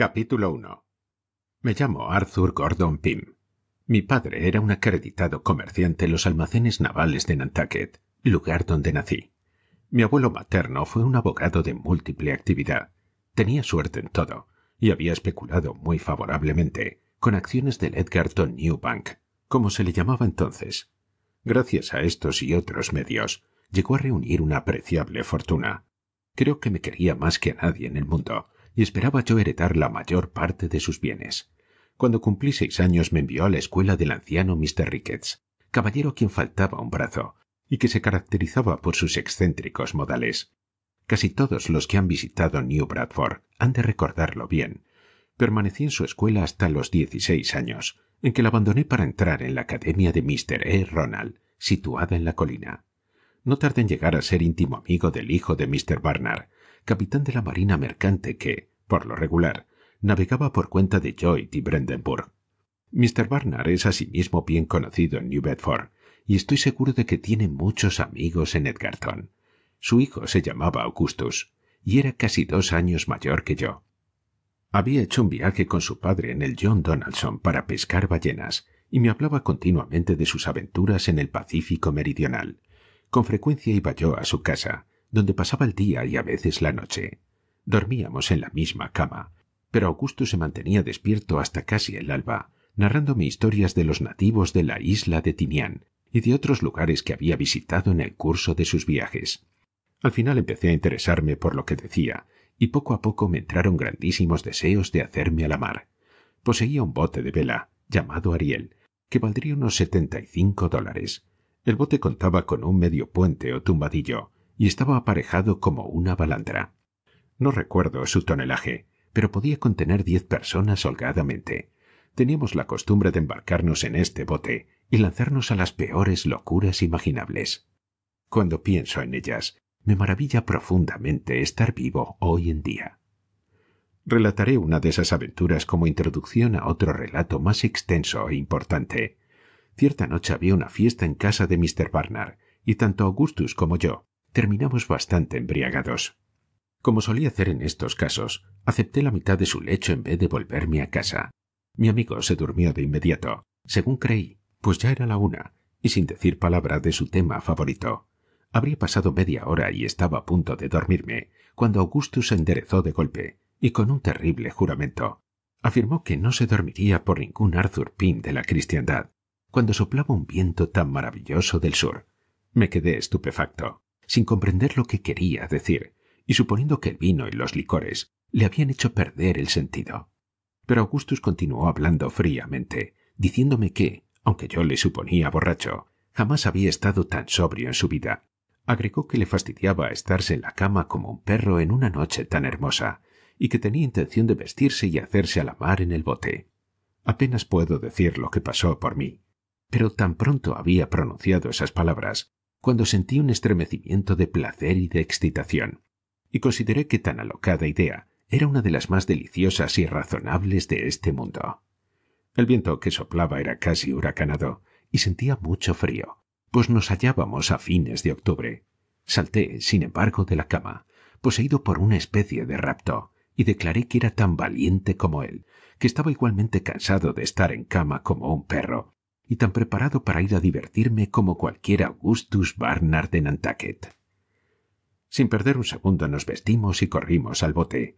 Capítulo 1 Me llamo Arthur Gordon Pym. Mi padre era un acreditado comerciante en los almacenes navales de Nantucket, lugar donde nací. Mi abuelo materno fue un abogado de múltiple actividad. Tenía suerte en todo y había especulado muy favorablemente con acciones del Edgarton Newbank, como se le llamaba entonces. Gracias a estos y otros medios, llegó a reunir una apreciable fortuna. Creo que me quería más que a nadie en el mundo y esperaba yo heredar la mayor parte de sus bienes. Cuando cumplí seis años me envió a la escuela del anciano Mr. Ricketts, caballero a quien faltaba un brazo, y que se caracterizaba por sus excéntricos modales. Casi todos los que han visitado New Bradford han de recordarlo bien. Permanecí en su escuela hasta los dieciséis años, en que la abandoné para entrar en la academia de Mr. E. Ronald, situada en la colina. No tardé en llegar a ser íntimo amigo del hijo de Mr. Barnard, capitán de la Marina Mercante que, por lo regular, navegaba por cuenta de Lloyd y Brandenburg. Mr. Barnard es asimismo bien conocido en New Bedford, y estoy seguro de que tiene muchos amigos en Edgarton. Su hijo se llamaba Augustus, y era casi dos años mayor que yo. Había hecho un viaje con su padre en el John Donaldson para pescar ballenas, y me hablaba continuamente de sus aventuras en el Pacífico Meridional. Con frecuencia iba yo a su casa, donde pasaba el día y a veces la noche. Dormíamos en la misma cama, pero Augusto se mantenía despierto hasta casi el alba, narrándome historias de los nativos de la isla de Tinian y de otros lugares que había visitado en el curso de sus viajes. Al final empecé a interesarme por lo que decía, y poco a poco me entraron grandísimos deseos de hacerme a la mar. Poseía un bote de vela, llamado Ariel, que valdría unos setenta y cinco dólares. El bote contaba con un medio puente o tumbadillo, y estaba aparejado como una balandra. No recuerdo su tonelaje, pero podía contener diez personas holgadamente. Teníamos la costumbre de embarcarnos en este bote y lanzarnos a las peores locuras imaginables. Cuando pienso en ellas, me maravilla profundamente estar vivo hoy en día. Relataré una de esas aventuras como introducción a otro relato más extenso e importante. Cierta noche había una fiesta en casa de Mr. Barnard, y tanto Augustus como yo terminamos bastante embriagados. Como solía hacer en estos casos, acepté la mitad de su lecho en vez de volverme a casa. Mi amigo se durmió de inmediato, según creí, pues ya era la una, y sin decir palabra de su tema favorito. Habría pasado media hora y estaba a punto de dormirme, cuando Augustus se enderezó de golpe, y con un terrible juramento. Afirmó que no se dormiría por ningún Arthur Pym de la cristiandad, cuando soplaba un viento tan maravilloso del sur. Me quedé estupefacto sin comprender lo que quería decir, y suponiendo que el vino y los licores le habían hecho perder el sentido. Pero Augustus continuó hablando fríamente, diciéndome que, aunque yo le suponía borracho, jamás había estado tan sobrio en su vida. Agregó que le fastidiaba estarse en la cama como un perro en una noche tan hermosa, y que tenía intención de vestirse y hacerse a la mar en el bote. Apenas puedo decir lo que pasó por mí, pero tan pronto había pronunciado esas palabras cuando sentí un estremecimiento de placer y de excitación, y consideré que tan alocada idea era una de las más deliciosas y razonables de este mundo. El viento que soplaba era casi huracanado, y sentía mucho frío, pues nos hallábamos a fines de octubre. Salté, sin embargo, de la cama, poseído por una especie de rapto, y declaré que era tan valiente como él, que estaba igualmente cansado de estar en cama como un perro, y tan preparado para ir a divertirme como cualquier Augustus Barnard de Nantucket. Sin perder un segundo nos vestimos y corrimos al bote.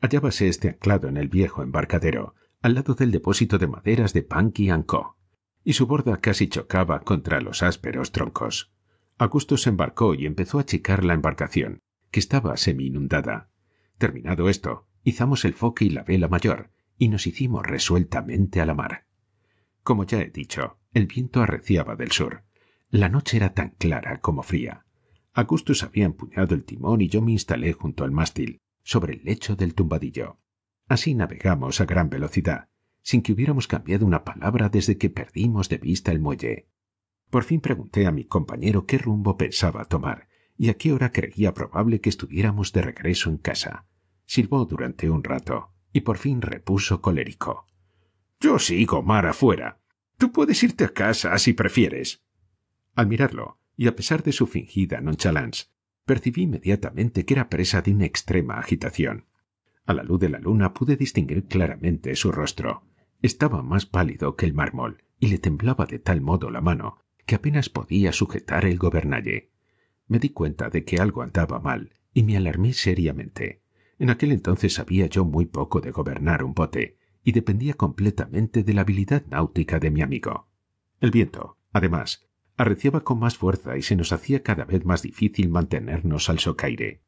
Hallábase este anclado en el viejo embarcadero, al lado del depósito de maderas de Panky Co., y su borda casi chocaba contra los ásperos troncos. Augustus se embarcó y empezó a achicar la embarcación, que estaba semi inundada. Terminado esto, izamos el foque y la vela mayor, y nos hicimos resueltamente a la mar. Como ya he dicho, el viento arreciaba del sur. La noche era tan clara como fría. Augustus había empuñado el timón y yo me instalé junto al mástil, sobre el lecho del tumbadillo. Así navegamos a gran velocidad, sin que hubiéramos cambiado una palabra desde que perdimos de vista el muelle. Por fin pregunté a mi compañero qué rumbo pensaba tomar y a qué hora creía probable que estuviéramos de regreso en casa. Silbó durante un rato y por fin repuso colérico. Yo sigo mar afuera. Tú puedes irte a casa si prefieres. Al mirarlo, y a pesar de su fingida nonchalance, percibí inmediatamente que era presa de una extrema agitación. A la luz de la luna pude distinguir claramente su rostro. Estaba más pálido que el mármol y le temblaba de tal modo la mano que apenas podía sujetar el gobernalle. Me di cuenta de que algo andaba mal y me alarmé seriamente. En aquel entonces sabía yo muy poco de gobernar un bote, y dependía completamente de la habilidad náutica de mi amigo. El viento, además, arreciaba con más fuerza y se nos hacía cada vez más difícil mantenernos al socaire.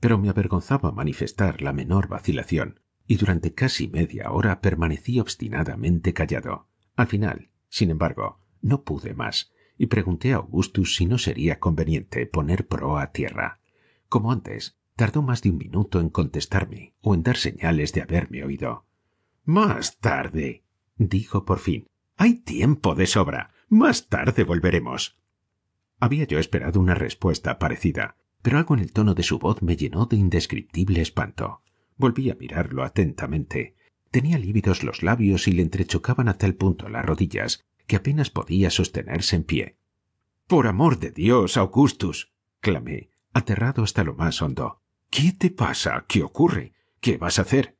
Pero me avergonzaba manifestar la menor vacilación, y durante casi media hora permanecí obstinadamente callado. Al final, sin embargo, no pude más, y pregunté a Augustus si no sería conveniente poner proa a tierra. Como antes, tardó más de un minuto en contestarme o en dar señales de haberme oído. Más tarde, dijo por fin. Hay tiempo de sobra. Más tarde volveremos. Había yo esperado una respuesta parecida, pero algo en el tono de su voz me llenó de indescriptible espanto. Volví a mirarlo atentamente. Tenía lívidos los labios y le entrechocaban a tal punto las rodillas que apenas podía sostenerse en pie. Por amor de Dios, Augustus. clamé, aterrado hasta lo más hondo. ¿Qué te pasa? ¿Qué ocurre? ¿Qué vas a hacer?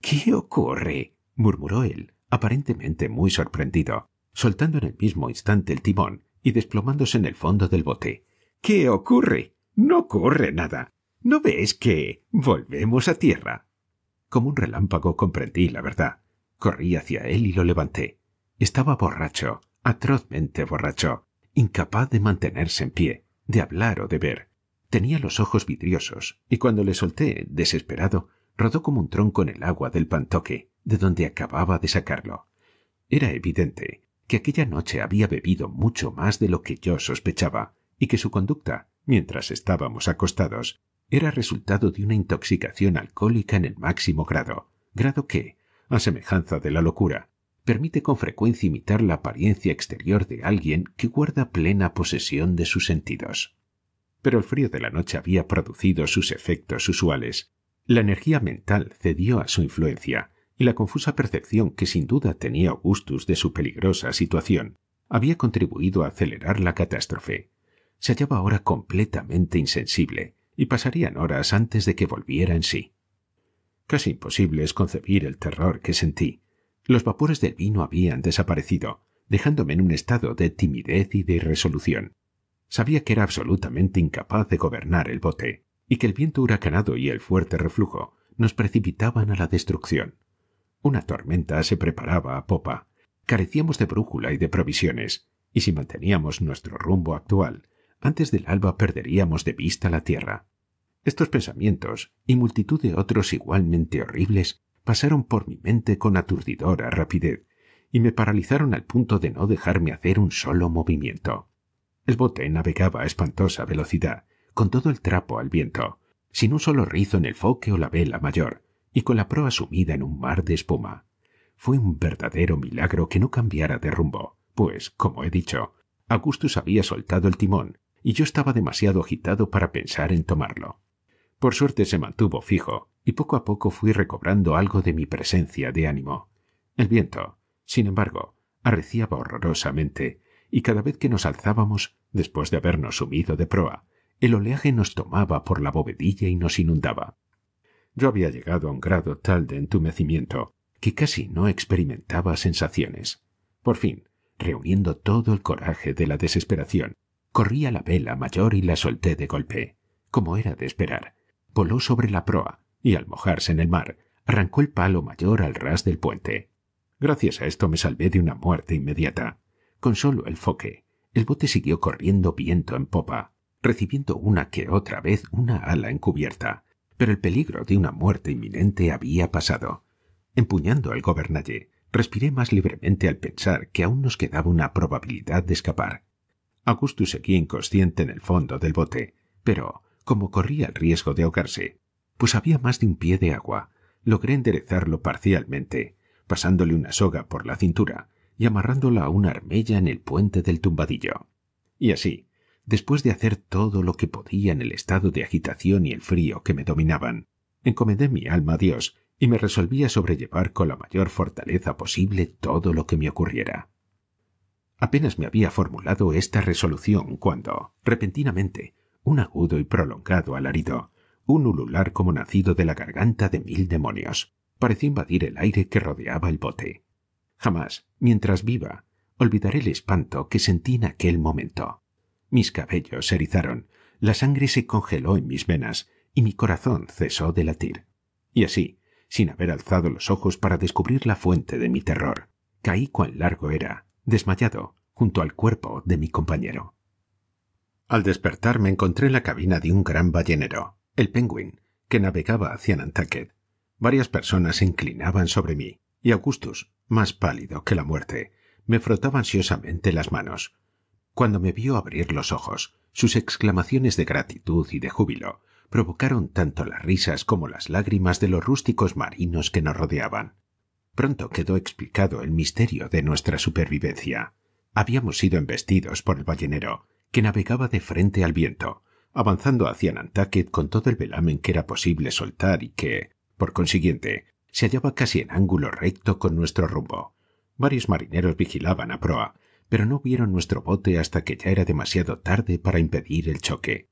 ¿Qué ocurre? murmuró él, aparentemente muy sorprendido, soltando en el mismo instante el timón y desplomándose en el fondo del bote. ¿Qué ocurre? No ocurre nada. ¿No ves que volvemos a tierra? Como un relámpago comprendí la verdad. Corrí hacia él y lo levanté. Estaba borracho, atrozmente borracho, incapaz de mantenerse en pie, de hablar o de ver. Tenía los ojos vidriosos, y cuando le solté, desesperado, rodó como un tronco en el agua del pantoque, de donde acababa de sacarlo. Era evidente que aquella noche había bebido mucho más de lo que yo sospechaba, y que su conducta, mientras estábamos acostados, era resultado de una intoxicación alcohólica en el máximo grado, grado que, a semejanza de la locura, permite con frecuencia imitar la apariencia exterior de alguien que guarda plena posesión de sus sentidos. Pero el frío de la noche había producido sus efectos usuales, la energía mental cedió a su influencia, y la confusa percepción que sin duda tenía Augustus de su peligrosa situación había contribuido a acelerar la catástrofe. Se hallaba ahora completamente insensible, y pasarían horas antes de que volviera en sí. Casi imposible es concebir el terror que sentí. Los vapores del vino habían desaparecido, dejándome en un estado de timidez y de irresolución. Sabía que era absolutamente incapaz de gobernar el bote y que el viento huracanado y el fuerte reflujo nos precipitaban a la destrucción. Una tormenta se preparaba a popa, carecíamos de brújula y de provisiones, y si manteníamos nuestro rumbo actual, antes del alba perderíamos de vista la tierra. Estos pensamientos, y multitud de otros igualmente horribles, pasaron por mi mente con aturdidora rapidez, y me paralizaron al punto de no dejarme hacer un solo movimiento. El bote navegaba a espantosa velocidad, con todo el trapo al viento, sin un solo rizo en el foque o la vela mayor, y con la proa sumida en un mar de espuma. Fue un verdadero milagro que no cambiara de rumbo, pues, como he dicho, Augustus había soltado el timón, y yo estaba demasiado agitado para pensar en tomarlo. Por suerte se mantuvo fijo, y poco a poco fui recobrando algo de mi presencia de ánimo. El viento, sin embargo, arreciaba horrorosamente, y cada vez que nos alzábamos, después de habernos sumido de proa, el oleaje nos tomaba por la bovedilla y nos inundaba. Yo había llegado a un grado tal de entumecimiento que casi no experimentaba sensaciones. Por fin, reuniendo todo el coraje de la desesperación, corrí a la vela mayor y la solté de golpe. Como era de esperar, voló sobre la proa y al mojarse en el mar, arrancó el palo mayor al ras del puente. Gracias a esto me salvé de una muerte inmediata. Con solo el foque, el bote siguió corriendo viento en popa, recibiendo una que otra vez una ala encubierta, pero el peligro de una muerte inminente había pasado. Empuñando el gobernalle, respiré más libremente al pensar que aún nos quedaba una probabilidad de escapar. Augustus seguía inconsciente en el fondo del bote, pero, como corría el riesgo de ahogarse, pues había más de un pie de agua, logré enderezarlo parcialmente, pasándole una soga por la cintura y amarrándola a una armella en el puente del tumbadillo. Y así, Después de hacer todo lo que podía en el estado de agitación y el frío que me dominaban, encomendé mi alma a Dios y me resolví a sobrellevar con la mayor fortaleza posible todo lo que me ocurriera. Apenas me había formulado esta resolución cuando, repentinamente, un agudo y prolongado alarido, un ulular como nacido de la garganta de mil demonios, pareció invadir el aire que rodeaba el bote. Jamás, mientras viva, olvidaré el espanto que sentí en aquel momento. Mis cabellos se erizaron, la sangre se congeló en mis venas y mi corazón cesó de latir. Y así, sin haber alzado los ojos para descubrir la fuente de mi terror, caí cuán largo era, desmayado, junto al cuerpo de mi compañero. Al despertar me encontré en la cabina de un gran ballenero, el Penguin, que navegaba hacia Nantucket. Varias personas se inclinaban sobre mí, y Augustus, más pálido que la muerte, me frotaba ansiosamente las manos. Cuando me vio abrir los ojos, sus exclamaciones de gratitud y de júbilo provocaron tanto las risas como las lágrimas de los rústicos marinos que nos rodeaban. Pronto quedó explicado el misterio de nuestra supervivencia. Habíamos sido embestidos por el ballenero, que navegaba de frente al viento, avanzando hacia Nantucket con todo el velamen que era posible soltar y que, por consiguiente, se hallaba casi en ángulo recto con nuestro rumbo. Varios marineros vigilaban a proa, pero no vieron nuestro bote hasta que ya era demasiado tarde para impedir el choque.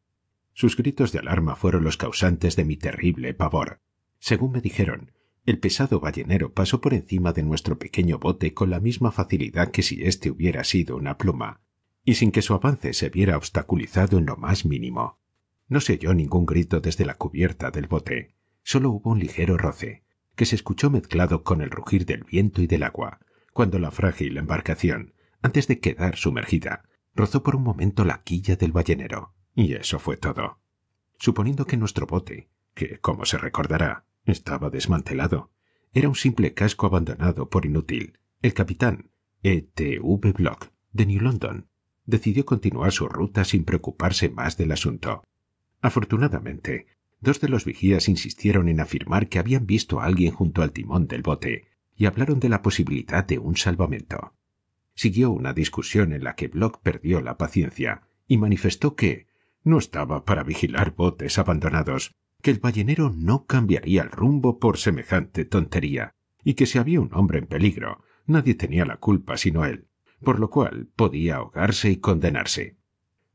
Sus gritos de alarma fueron los causantes de mi terrible pavor. Según me dijeron, el pesado ballenero pasó por encima de nuestro pequeño bote con la misma facilidad que si éste hubiera sido una pluma, y sin que su avance se viera obstaculizado en lo más mínimo. No se oyó ningún grito desde la cubierta del bote, solo hubo un ligero roce, que se escuchó mezclado con el rugir del viento y del agua, cuando la frágil embarcación, antes de quedar sumergida, rozó por un momento la quilla del ballenero, y eso fue todo. Suponiendo que nuestro bote, que, como se recordará, estaba desmantelado, era un simple casco abandonado por inútil, el capitán, E.T.V. Block, de New London, decidió continuar su ruta sin preocuparse más del asunto. Afortunadamente, dos de los vigías insistieron en afirmar que habían visto a alguien junto al timón del bote y hablaron de la posibilidad de un salvamento siguió una discusión en la que Block perdió la paciencia y manifestó que no estaba para vigilar botes abandonados, que el ballenero no cambiaría el rumbo por semejante tontería, y que si había un hombre en peligro, nadie tenía la culpa sino él, por lo cual podía ahogarse y condenarse.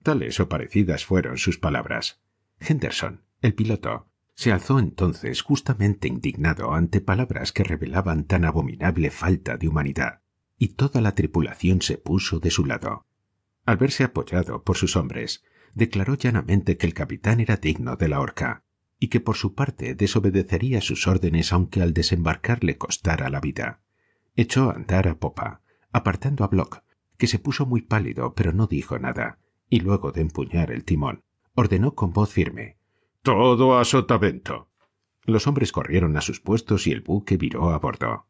Tales o parecidas fueron sus palabras. Henderson, el piloto, se alzó entonces justamente indignado ante palabras que revelaban tan abominable falta de humanidad y toda la tripulación se puso de su lado. Al verse apoyado por sus hombres, declaró llanamente que el capitán era digno de la horca, y que por su parte desobedecería sus órdenes aunque al desembarcar le costara la vida. Echó a andar a popa, apartando a Block, que se puso muy pálido pero no dijo nada, y luego de empuñar el timón, ordenó con voz firme Todo a sotavento. Los hombres corrieron a sus puestos y el buque viró a bordo.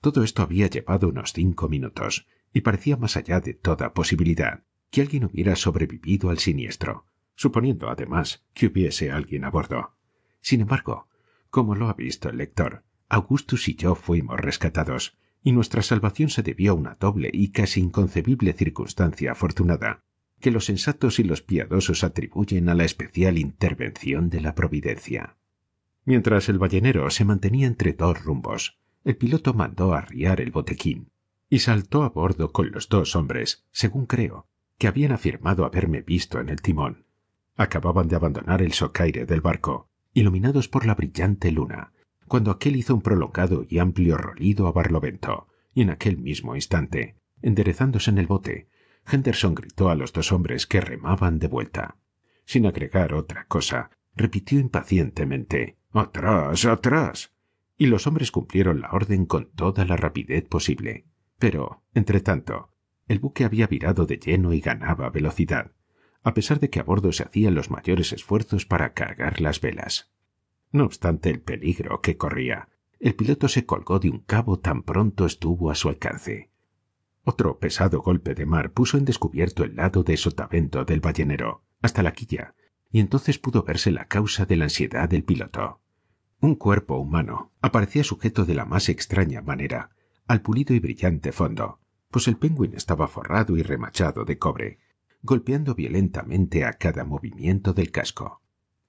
Todo esto había llevado unos cinco minutos, y parecía más allá de toda posibilidad que alguien hubiera sobrevivido al siniestro, suponiendo además que hubiese alguien a bordo. Sin embargo, como lo ha visto el lector, Augustus y yo fuimos rescatados, y nuestra salvación se debió a una doble y casi inconcebible circunstancia afortunada, que los sensatos y los piadosos atribuyen a la especial intervención de la providencia. Mientras el ballenero se mantenía entre dos rumbos, el piloto mandó arriar el botequín y saltó a bordo con los dos hombres, según creo, que habían afirmado haberme visto en el timón. Acababan de abandonar el socaire del barco, iluminados por la brillante luna, cuando aquel hizo un prolongado y amplio rolido a barlovento, y en aquel mismo instante, enderezándose en el bote, Henderson gritó a los dos hombres que remaban de vuelta. Sin agregar otra cosa, repitió impacientemente Atrás, atrás y los hombres cumplieron la orden con toda la rapidez posible. Pero, entre tanto, el buque había virado de lleno y ganaba velocidad, a pesar de que a bordo se hacían los mayores esfuerzos para cargar las velas. No obstante el peligro que corría, el piloto se colgó de un cabo tan pronto estuvo a su alcance. Otro pesado golpe de mar puso en descubierto el lado de sotavento del ballenero, hasta la quilla, y entonces pudo verse la causa de la ansiedad del piloto. Un cuerpo humano aparecía sujeto de la más extraña manera al pulido y brillante fondo, pues el penguin estaba forrado y remachado de cobre, golpeando violentamente a cada movimiento del casco.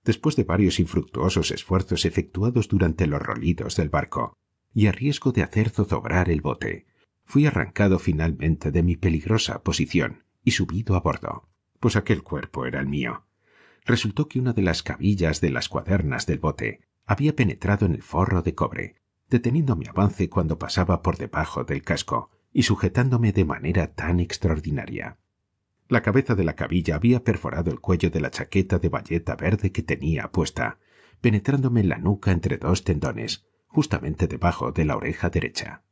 Después de varios infructuosos esfuerzos efectuados durante los rolidos del barco, y a riesgo de hacer zozobrar el bote, fui arrancado finalmente de mi peligrosa posición y subido a bordo, pues aquel cuerpo era el mío. Resultó que una de las cabillas de las cuadernas del bote había penetrado en el forro de cobre, deteniendo mi avance cuando pasaba por debajo del casco y sujetándome de manera tan extraordinaria. La cabeza de la cabilla había perforado el cuello de la chaqueta de bayeta verde que tenía puesta, penetrándome en la nuca entre dos tendones, justamente debajo de la oreja derecha.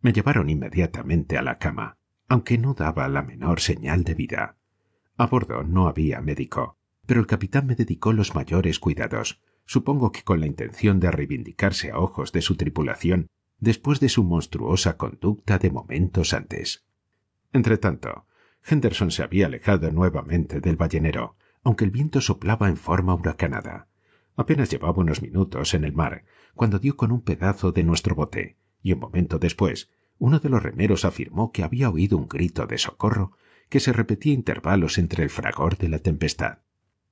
Me llevaron inmediatamente a la cama, aunque no daba la menor señal de vida. A bordo no había médico, pero el capitán me dedicó los mayores cuidados, supongo que con la intención de reivindicarse a ojos de su tripulación después de su monstruosa conducta de momentos antes. Entretanto, Henderson se había alejado nuevamente del ballenero, aunque el viento soplaba en forma huracanada. Apenas llevaba unos minutos en el mar, cuando dio con un pedazo de nuestro bote, y un momento después, uno de los remeros afirmó que había oído un grito de socorro que se repetía a intervalos entre el fragor de la tempestad.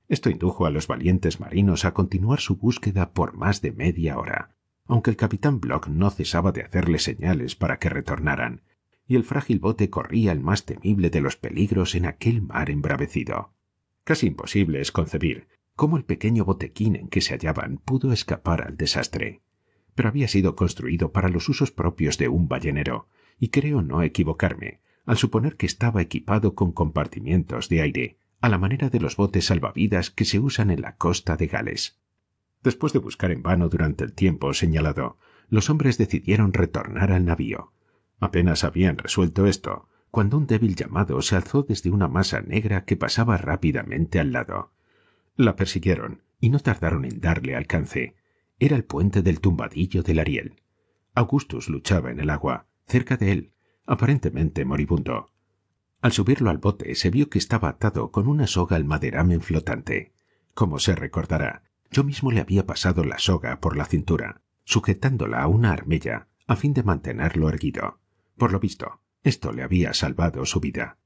Esto indujo a los valientes marinos a continuar su búsqueda por más de media hora, aunque el capitán Block no cesaba de hacerles señales para que retornaran, y el frágil bote corría el más temible de los peligros en aquel mar embravecido. Casi imposible es concebir cómo el pequeño botequín en que se hallaban pudo escapar al desastre, pero había sido construido para los usos propios de un ballenero, y creo no equivocarme al suponer que estaba equipado con compartimientos de aire, a la manera de los botes salvavidas que se usan en la costa de Gales. Después de buscar en vano durante el tiempo señalado, los hombres decidieron retornar al navío. Apenas habían resuelto esto, cuando un débil llamado se alzó desde una masa negra que pasaba rápidamente al lado. La persiguieron y no tardaron en darle alcance. Era el puente del tumbadillo del Ariel. Augustus luchaba en el agua, cerca de él, aparentemente moribundo. Al subirlo al bote se vio que estaba atado con una soga al maderamen flotante. Como se recordará, yo mismo le había pasado la soga por la cintura, sujetándola a una armella a fin de mantenerlo erguido. Por lo visto, esto le había salvado su vida.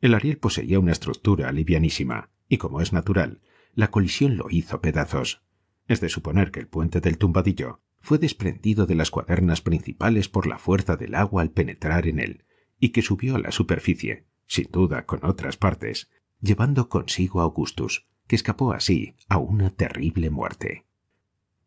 El Ariel poseía una estructura livianísima, y como es natural, la colisión lo hizo pedazos. Es de suponer que el puente del tumbadillo fue desprendido de las cuadernas principales por la fuerza del agua al penetrar en él, y que subió a la superficie, sin duda con otras partes, llevando consigo a Augustus, que escapó así a una terrible muerte.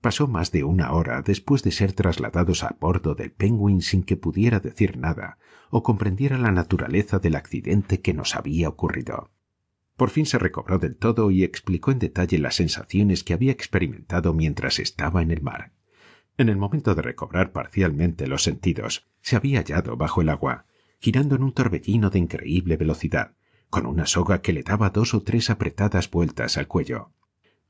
Pasó más de una hora después de ser trasladados a bordo del Penguin sin que pudiera decir nada o comprendiera la naturaleza del accidente que nos había ocurrido. Por fin se recobró del todo y explicó en detalle las sensaciones que había experimentado mientras estaba en el mar. En el momento de recobrar parcialmente los sentidos, se había hallado bajo el agua, girando en un torbellino de increíble velocidad, con una soga que le daba dos o tres apretadas vueltas al cuello.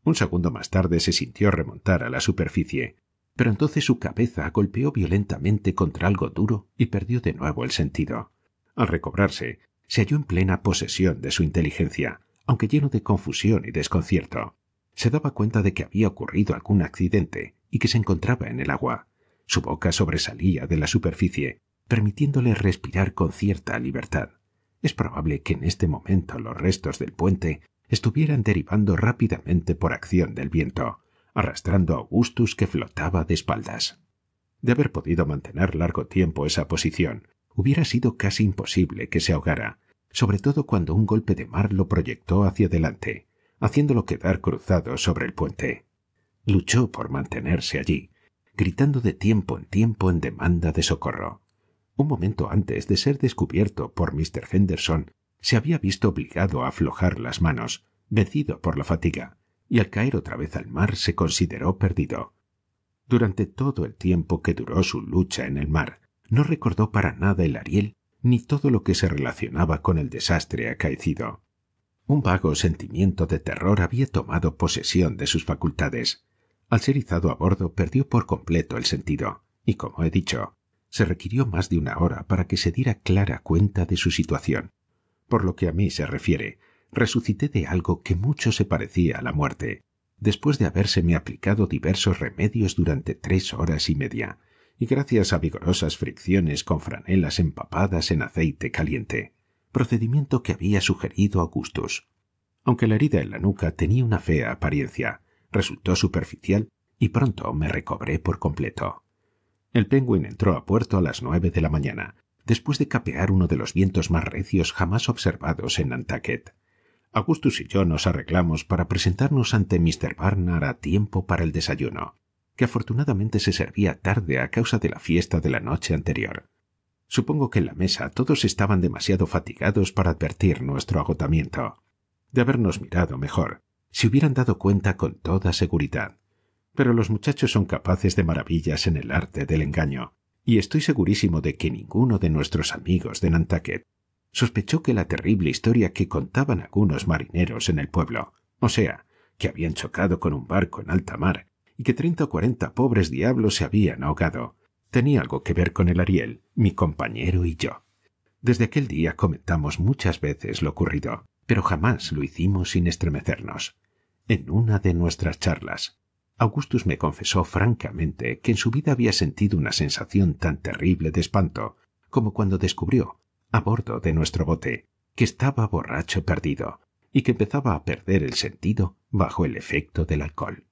Un segundo más tarde se sintió remontar a la superficie, pero entonces su cabeza golpeó violentamente contra algo duro y perdió de nuevo el sentido. Al recobrarse, se halló en plena posesión de su inteligencia, aunque lleno de confusión y desconcierto. Se daba cuenta de que había ocurrido algún accidente y que se encontraba en el agua. Su boca sobresalía de la superficie, permitiéndole respirar con cierta libertad. Es probable que en este momento los restos del puente estuvieran derivando rápidamente por acción del viento, arrastrando a Augustus que flotaba de espaldas. De haber podido mantener largo tiempo esa posición, hubiera sido casi imposible que se ahogara, sobre todo cuando un golpe de mar lo proyectó hacia adelante, haciéndolo quedar cruzado sobre el puente. Luchó por mantenerse allí, gritando de tiempo en tiempo en demanda de socorro. Un momento antes de ser descubierto por Mr. Henderson, se había visto obligado a aflojar las manos, vencido por la fatiga, y al caer otra vez al mar se consideró perdido. Durante todo el tiempo que duró su lucha en el mar, no recordó para nada el Ariel ni todo lo que se relacionaba con el desastre acaecido. Un vago sentimiento de terror había tomado posesión de sus facultades. Al ser izado a bordo perdió por completo el sentido, y como he dicho, se requirió más de una hora para que se diera clara cuenta de su situación. Por lo que a mí se refiere, resucité de algo que mucho se parecía a la muerte, después de habérseme aplicado diversos remedios durante tres horas y media, y gracias a vigorosas fricciones con franelas empapadas en aceite caliente, procedimiento que había sugerido Augustus. Aunque la herida en la nuca tenía una fea apariencia, resultó superficial y pronto me recobré por completo. El Penguin entró a puerto a las nueve de la mañana, después de capear uno de los vientos más recios jamás observados en Nantucket. Augustus y yo nos arreglamos para presentarnos ante Mr. Barnard a tiempo para el desayuno, que afortunadamente se servía tarde a causa de la fiesta de la noche anterior. Supongo que en la mesa todos estaban demasiado fatigados para advertir nuestro agotamiento. De habernos mirado mejor, se hubieran dado cuenta con toda seguridad. Pero los muchachos son capaces de maravillas en el arte del engaño, y estoy segurísimo de que ninguno de nuestros amigos de Nantucket sospechó que la terrible historia que contaban algunos marineros en el pueblo, o sea, que habían chocado con un barco en alta mar y que treinta o cuarenta pobres diablos se habían ahogado, tenía algo que ver con el Ariel, mi compañero y yo. Desde aquel día comentamos muchas veces lo ocurrido, pero jamás lo hicimos sin estremecernos. En una de nuestras charlas, Augustus me confesó francamente que en su vida había sentido una sensación tan terrible de espanto como cuando descubrió, a bordo de nuestro bote, que estaba borracho perdido y que empezaba a perder el sentido bajo el efecto del alcohol.